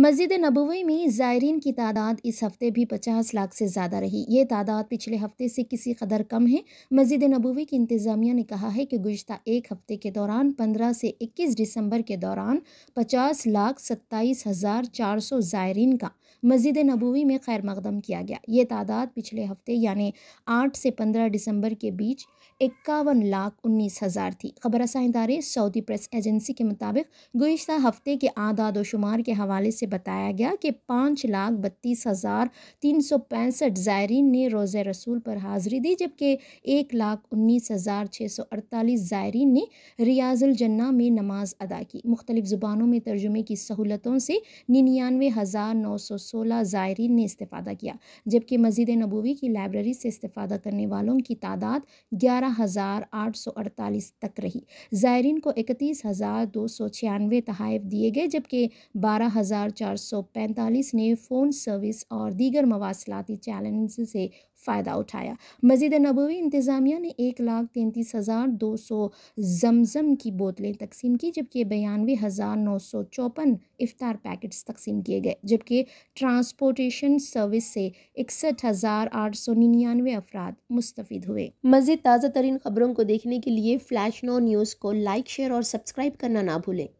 मस्जिद नबवी में ज़ायरीन की तादाद इस हफ़्ते भी 50 लाख से ज़्यादा रही ये तादाद पिछले हफ़्ते से किसी कदर कम है मस्जिद नबवी की इंतज़ामिया ने कहा है कि गुज्त एक हफ़्ते के दौरान 15 से 21 दिसंबर के दौरान 50 लाख सत्ताईस हज़ार चार सौ ज़ायरीन का मस्जिद नबवी में खैर मकदम किया गया ये तादाद पिछले हफ़्ते यानि आठ से पंद्रह दिसंबर के बीच इक्यावन लाख उन्नीस हज़ार थी खबर सदारे सऊदी प्रेस एजेंसी के मुताबिक गुज्त हफ़्ते के आदाद व शुमार के हवाले से बताया गया कि पाँच लाख बत्तीस हज़ार तीन सौ पैंसठ ज़ायरीन ने रोज़ रसूल पर हाज़िरी दी जबकि एक लाख उन्नीस हज़ार छः सौ अड़तालीस ज़ायरीन ने रियाजुलजन्ना में नमाज अदा की मुख्तलिफ़ ज़ुबानों में तर्जुमे की सहूलतों से निन्यानवे हज़ार नौ सौ सोलह ज़ायरीन ने इस्तादा किया जबकि मस्जिद नबूवी की लाइब्रेरी से इस्तादा करने वालों की तादाद ग्यारह हज़ार आठ सौ अड़तालीस तक रही ज़ायरीन को इकतीस हज़ार दो सौ छियानवे तहाइफ दिए गए जबकि बारह हज़ार चार सौ पैंतालीस ने फ़ोन सर्विस और दीगर मवासलाती चैलेंज से फ़ायदा उठाया मजीद नबवी इंतज़ामिया ने एक लाख तैंतीस हज़ार दो सौ जमजम की बोतलें तकसीम की जबकि बयानवे हज़ार नौ सौ चौपन इफ्तार पैकेट्स तकसीम किए गए जबकि ट्रांसपोर्टेशन सर्विस से इकसठ हज़ार आठ सौ निन्यानवे अफराद मुस्तफ़ हुए मज़ीद ताज़ा तरीन खबरों को देखने के लिए फ़्लैश नो न्यूज़ को लाइक शेयर और सब्सक्राइब करना ना भूलें